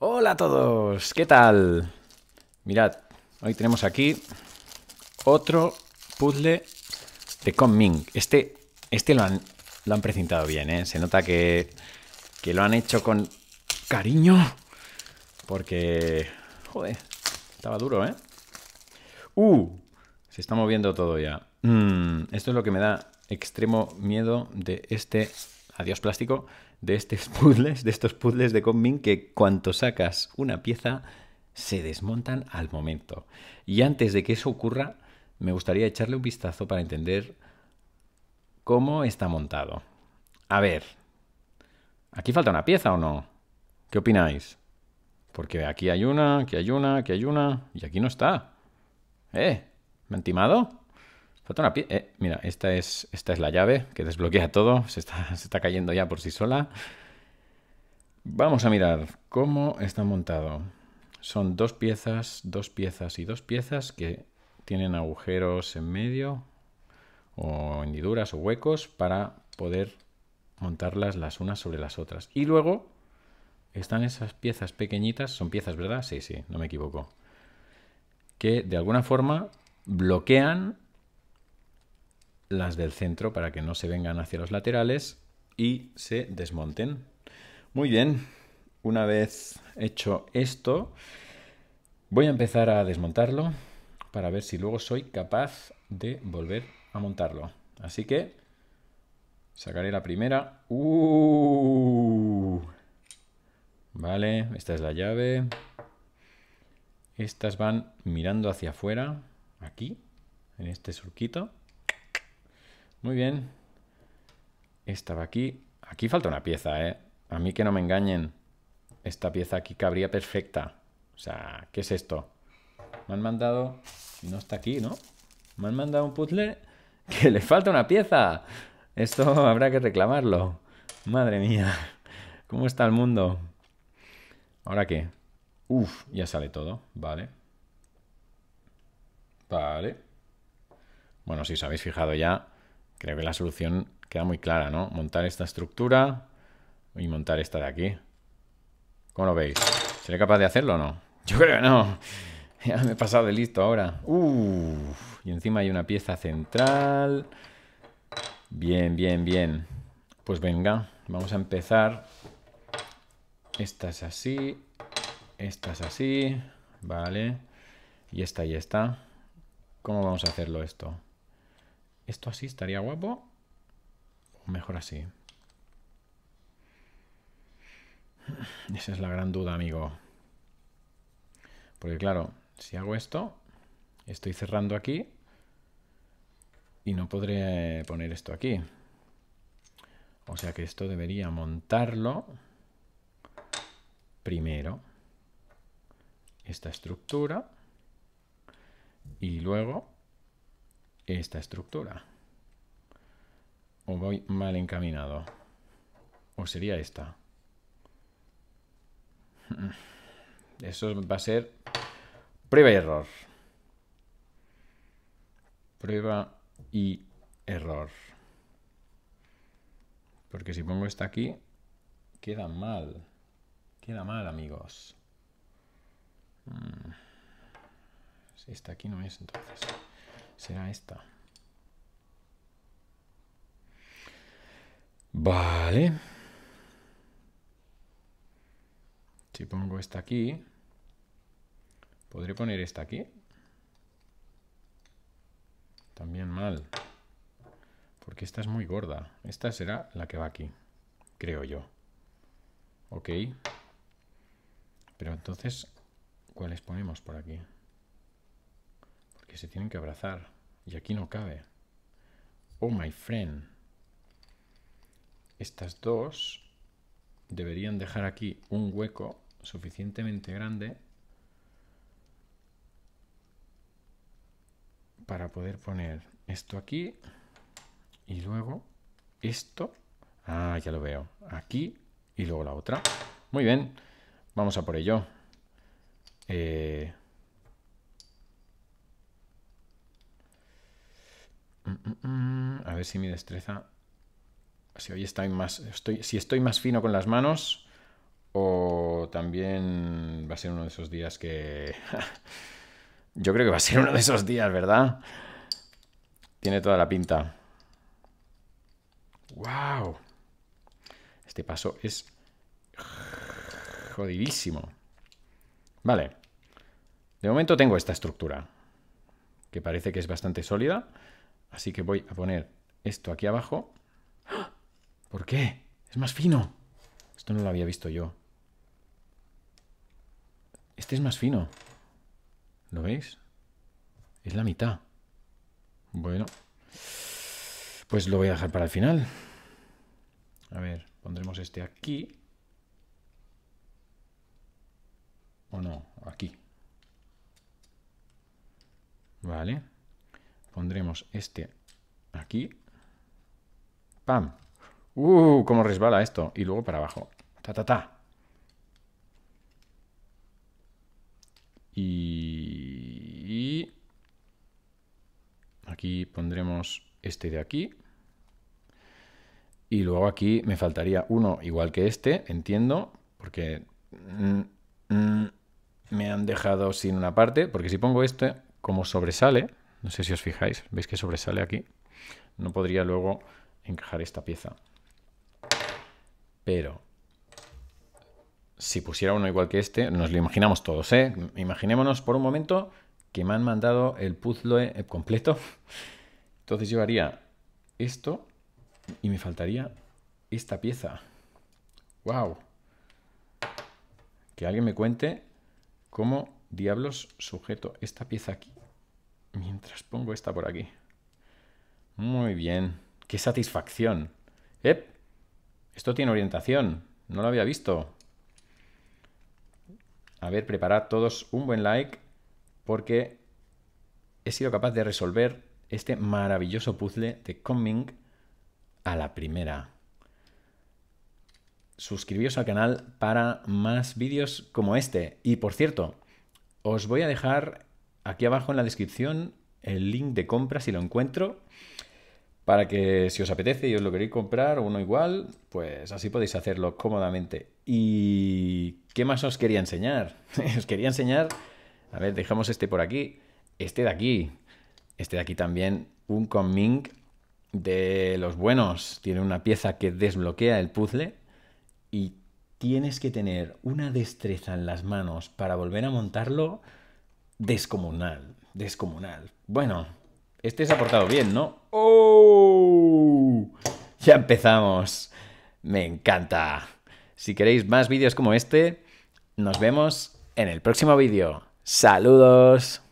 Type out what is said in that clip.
Hola a todos, ¿qué tal? Mirad, hoy tenemos aquí otro puzzle de Conming. Este, este lo, han, lo han precintado bien, ¿eh? Se nota que, lo han hecho con cariño. Porque, joder, estaba duro, ¿eh? ¡Uh! Se está moviendo todo ya. Mm, esto es lo que me da extremo miedo de este adiós plástico de estos puzzles, de estos puzzles de Conmin que cuanto sacas una pieza se desmontan al momento. Y antes de que eso ocurra, me gustaría echarle un vistazo para entender cómo está montado. A ver, ¿aquí falta una pieza o no? ¿Qué opináis? Porque aquí hay una, aquí hay una, aquí hay una, y aquí no está. ¿Eh? ¿Me han timado? Falta una pieza. Eh, mira, esta es, esta es la llave que desbloquea todo. Se está, se está cayendo ya por sí sola. Vamos a mirar cómo está montado. Son dos piezas, dos piezas y dos piezas que tienen agujeros en medio o hendiduras o huecos para poder montarlas las unas sobre las otras. Y luego están esas piezas pequeñitas, son piezas, ¿verdad? Sí, sí, no me equivoco. Que de alguna forma bloquean las del centro para que no se vengan hacia los laterales y se desmonten. Muy bien, una vez hecho esto, voy a empezar a desmontarlo para ver si luego soy capaz de volver a montarlo. Así que sacaré la primera. ¡Uh! Vale, esta es la llave. Estas van mirando hacia afuera, aquí, en este surquito. Muy bien. Estaba aquí. Aquí falta una pieza, ¿eh? A mí que no me engañen. Esta pieza aquí cabría perfecta. O sea, ¿qué es esto? Me han mandado... No está aquí, ¿no? Me han mandado un puzzle que le falta una pieza. Esto habrá que reclamarlo. Madre mía. ¿Cómo está el mundo? ¿Ahora qué? Uf, ya sale todo. Vale. Vale. Bueno, si os habéis fijado ya, Creo que la solución queda muy clara, ¿no? Montar esta estructura y montar esta de aquí. ¿Cómo lo veis? ¿Seré capaz de hacerlo o no? Yo creo que no. Ya me he pasado de listo ahora. y encima hay una pieza central. Bien, bien, bien. Pues venga, vamos a empezar. Esta es así. Esta es así. Vale. Y esta y esta. ¿Cómo vamos a hacerlo esto? Esto así estaría guapo. O mejor así. Esa es la gran duda, amigo. Porque claro, si hago esto, estoy cerrando aquí y no podré poner esto aquí. O sea que esto debería montarlo primero. Esta estructura. Y luego esta estructura. ¿O voy mal encaminado? ¿O sería esta? Eso va a ser prueba y error. Prueba y error. Porque si pongo esta aquí, queda mal. Queda mal, amigos. Mm. Si esta aquí no es, entonces será esta. Vale. Si pongo esta aquí, ¿podré poner esta aquí? También mal. Porque esta es muy gorda. Esta será la que va aquí, creo yo. Ok. Pero entonces, ¿cuáles ponemos por aquí? Porque se tienen que abrazar. Y aquí no cabe. Oh, my friend. Estas dos deberían dejar aquí un hueco suficientemente grande para poder poner esto aquí y luego esto. Ah, ya lo veo. Aquí y luego la otra. Muy bien. Vamos a por ello. Eh... A ver si mi destreza. Si hoy estoy más. Estoy, si estoy más fino con las manos. O también va a ser uno de esos días que. Yo creo que va a ser uno de esos días, ¿verdad? Tiene toda la pinta. ¡Wow! Este paso es jodidísimo. Vale. De momento tengo esta estructura, que parece que es bastante sólida. Así que voy a poner esto aquí abajo. ¿Por qué? Es más fino. Esto no lo había visto yo. Este es más fino. ¿Lo veis? Es la mitad. Bueno. Pues lo voy a dejar para el final. A ver, pondremos este aquí. O no, aquí. Vale. Pondremos este aquí. ¡Pam! ¡Uh! ¿Cómo resbala esto? Y luego para abajo. ¡Ta, ta, ta! Y... Aquí pondremos este de aquí. Y luego aquí me faltaría uno igual que este, entiendo, porque mm, mm, me han dejado sin una parte, porque si pongo este como sobresale, no sé si os fijáis, veis que sobresale aquí. No podría luego encajar esta pieza. Pero si pusiera uno igual que este, nos lo imaginamos todos, ¿eh? Imaginémonos por un momento que me han mandado el puzzle eh, completo. Entonces yo haría esto y me faltaría esta pieza. ¡Wow! Que alguien me cuente cómo diablos sujeto esta pieza aquí mientras pongo esta por aquí. Muy bien. ¡Qué satisfacción! ¡Ep! Esto tiene orientación. No lo había visto. A ver, preparad todos un buen like porque he sido capaz de resolver este maravilloso puzzle de Coming a la primera. Suscribíos al canal para más vídeos como este. Y por cierto, os voy a dejar aquí abajo en la descripción el link de compra si lo encuentro. Para que si os apetece y os lo queréis comprar, o uno igual, pues así podéis hacerlo cómodamente. ¿Y qué más os quería enseñar? os quería enseñar, a ver, dejamos este por aquí, este de aquí, este de aquí también, un coming de los buenos. Tiene una pieza que desbloquea el puzzle y tienes que tener una destreza en las manos para volver a montarlo descomunal, descomunal. Bueno, este se ha portado bien, ¿no? ¡Oh! Ya empezamos. Me encanta. Si queréis más vídeos como este, nos vemos en el próximo vídeo. Saludos.